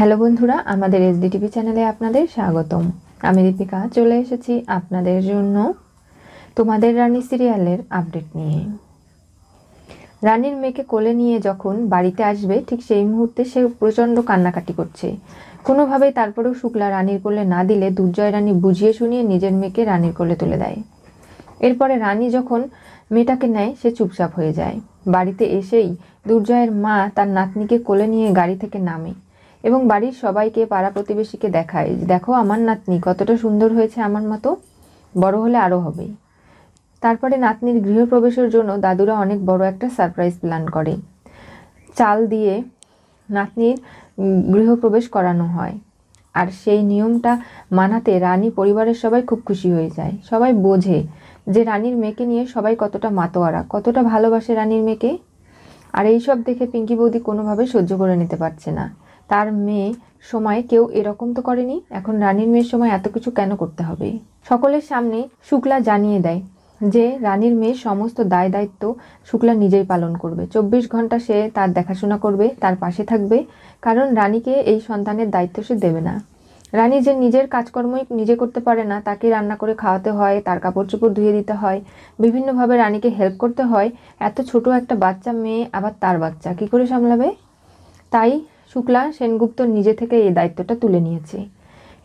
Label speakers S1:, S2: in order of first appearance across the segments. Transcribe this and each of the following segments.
S1: hello বন্ধুরা আমাদের TV চ্যানেলে আপনাদের স্বাগতম আমি দীপিকা চলে এসেছি আপনাদের জন্য তোমাদের রানী সিরিয়ালের আপডেট নিয়ে রানীর মেয়েকে কোলে নিয়ে যখন বাড়িতে আসবে ঠিক সেই মুহূর্তে সে প্রচণ্ড কান্নাকাটি করছে কোনোভাবেই তারপরেও শুক্লা রানীর কোলে না দিলে দুর্জয় রানী বুঝিয়ে শুনিয়ে নিজের মেয়েকে রানীর কোলে তুলে দেয় এরপরে রানী যখন মেয়েটাকে নেয় সে চুপচাপ হয়ে যায় বাড়িতে এসেই দুর্জয়ের মা তার নাতনিকে কোলে নিয়ে গাড়ি থেকে নামে এবং বাড়ির সবাইকে পাড়া প্রতিবেশীকে দেখায় দেখো আমার নাতনি কতটা সুন্দর হয়েছে আমার মতো বড় হলে আরও হবে তারপরে নাতনির গৃহপ্রবেশের জন্য দাদুরা অনেক বড় একটা সারপ্রাইজ প্ল্যান করে চাল দিয়ে নাতনির গৃহপ্রবেশ করানো হয় আর সেই নিয়মটা মানাতে রানী পরিবারের সবাই খুব খুশি হয়ে যায় সবাই বোঝে যে রানীর মেয়েকে নিয়ে সবাই কতটা মাতোয়ারা কতটা ভালোবাসে রানীর মেয়েকে আর এইসব দেখে পিঙ্কি বৌদি কোনোভাবে সহ্য করে নিতে পারছে না তার মেয়ে সময় কেউ এরকম তো করেনি এখন রানীর মেয়ের সময় এত কিছু কেন করতে হবে সকলের সামনে শুক্লা জানিয়ে দেয় যে রানীর মেয়ের সমস্ত দায় দায়িত্ব শুক্লা নিজেই পালন করবে চব্বিশ ঘন্টা সে তার দেখাশোনা করবে তার পাশে থাকবে কারণ রানীকে এই সন্তানের দায়িত্ব সে দেবে না রানী যে নিজের কাজকর্মই নিজে করতে পারে না তাকে রান্না করে খাওয়াতে হয় তার কাপড় চোপড় ধুয়ে দিতে হয় বিভিন্নভাবে রানীকে হেল্প করতে হয় এত ছোট একটা বাচ্চা মেয়ে আবার তার বাচ্চা কি করে সামলাবে তাই শুক্লা সেনগুপ্ত নিজে থেকে এই দায়িত্বটা তুলে নিয়েছে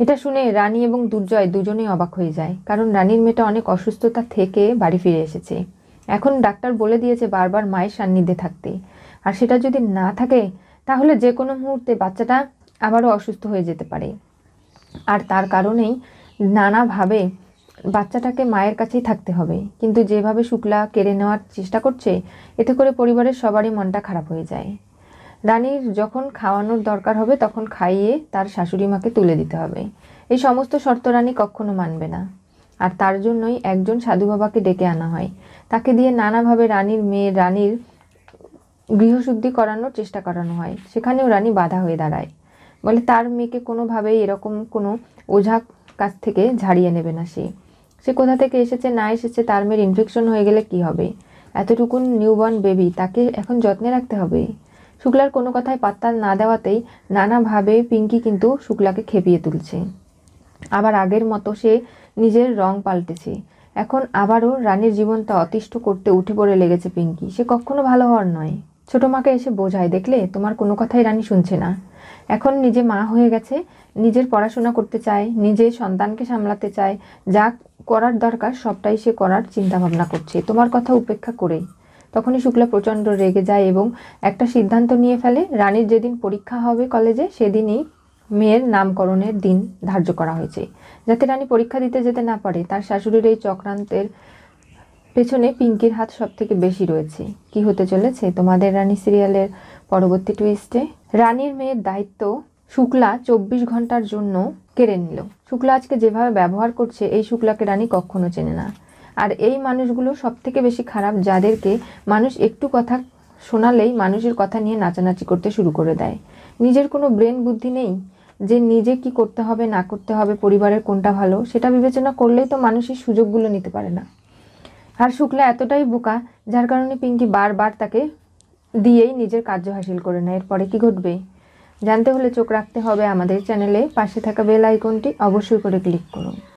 S1: এটা শুনে রানী এবং দুর্জয় দুজনেই অবাক হয়ে যায় কারণ রানীর মেয়েটা অনেক অসুস্থতা থেকে বাড়ি ফিরে এসেছে এখন ডাক্তার বলে দিয়েছে বারবার মায়ের সান্নিধ্যে থাকতে আর সেটা যদি না থাকে তাহলে যে কোনো মুহূর্তে বাচ্চাটা আবারও অসুস্থ হয়ে যেতে পারে আর তার কারণেই নানাভাবে বাচ্চাটাকে মায়ের কাছেই থাকতে হবে কিন্তু যেভাবে শুক্লা কেড়ে নেওয়ার চেষ্টা করছে এতে করে পরিবারের সবারই মনটা খারাপ হয়ে যায় রানীর যখন খাওয়ানোর দরকার হবে তখন খাইয়ে তার শাশুড়ি মাকে তুলে দিতে হবে এই সমস্ত শর্ত রানী কখনো মানবে না আর তার জন্যই একজন সাধু বাবাকে ডেকে আনা হয় তাকে দিয়ে নানাভাবে রানীর মেয়ে রানীর গৃহশুদ্ধি করানোর চেষ্টা করানো হয় সেখানেও রানী বাধা হয়ে দাঁড়ায় বলে তার মেয়েকে কোনোভাবেই এরকম কোনো ওঝা কাছ থেকে ঝাড়িয়ে নেবে না সে সে কোথা থেকে এসেছে না এসেছে তার মেয়ের ইনফেকশন হয়ে গেলে কি হবে এতটুকুন নিউবর্ন বেবি তাকে এখন যত্নে রাখতে হবে শুক্লার কোনো কথায় পাত্তা না দেওয়াতেই নানাভাবে পিঙ্কি কিন্তু শুক্লাকে খেপিয়ে তুলছে আবার আগের মতো সে নিজের রং পাল্টেছে এখন আবারও রানীর জীবনটা অতিষ্ঠ করতে উঠে পড়ে লেগেছে পিঙ্কি সে কখনো ভালো হওয়ার নয় ছোটো মাকে এসে বোঝায় দেখলে তোমার কোনো কথাই রানী শুনছে না এখন নিজে মা হয়ে গেছে নিজের পড়াশোনা করতে চায় নিজে সন্তানকে সামলাতে চায় যা করার দরকার সবটাই সে করার চিন্তাভাবনা করছে তোমার কথা উপেক্ষা করেই তখনই শুক্লা প্রচণ্ড রেগে যায় এবং একটা সিদ্ধান্ত নিয়ে ফেলে রানীর যেদিন পরীক্ষা হবে কলেজে সেদিনই মেয়ের নামকরণের দিন ধার্য করা হয়েছে যাতে রানী পরীক্ষা দিতে যেতে না পারে তার শাশুড়ির এই চক্রান্তের পেছনে পিঙ্কির হাত সব থেকে বেশি রয়েছে কি হতে চলেছে তোমাদের রানী সিরিয়ালের পরবর্তী টুইস্টে রানীর মেয়ের দায়িত্ব শুক্লা চব্বিশ ঘন্টার জন্য কেড়ে নিল শুক্লা আজকে যেভাবে ব্যবহার করছে এই শুক্লাকে রানী কখনো চেনে না আর এই মানুষগুলো সব থেকে বেশি খারাপ যাদেরকে মানুষ একটু কথা শোনালেই মানুষের কথা নিয়ে নাচানাচি করতে শুরু করে দেয় নিজের কোনো ব্রেন বুদ্ধি নেই যে নিজে কি করতে হবে না করতে হবে পরিবারের কোনটা ভালো সেটা বিবেচনা করলেই তো মানুষের সুযোগগুলো নিতে পারে না আর শুক্লা এতটাই বোকা যার কারণে পিঙ্কি বারবার তাকে দিয়েই নিজের কার্য হাসিল করে না এরপরে কি ঘটবে জানতে হলে চোখ রাখতে হবে আমাদের চ্যানেলে পাশে থাকা বেল আইকনটি অবশ্যই করে ক্লিক করুন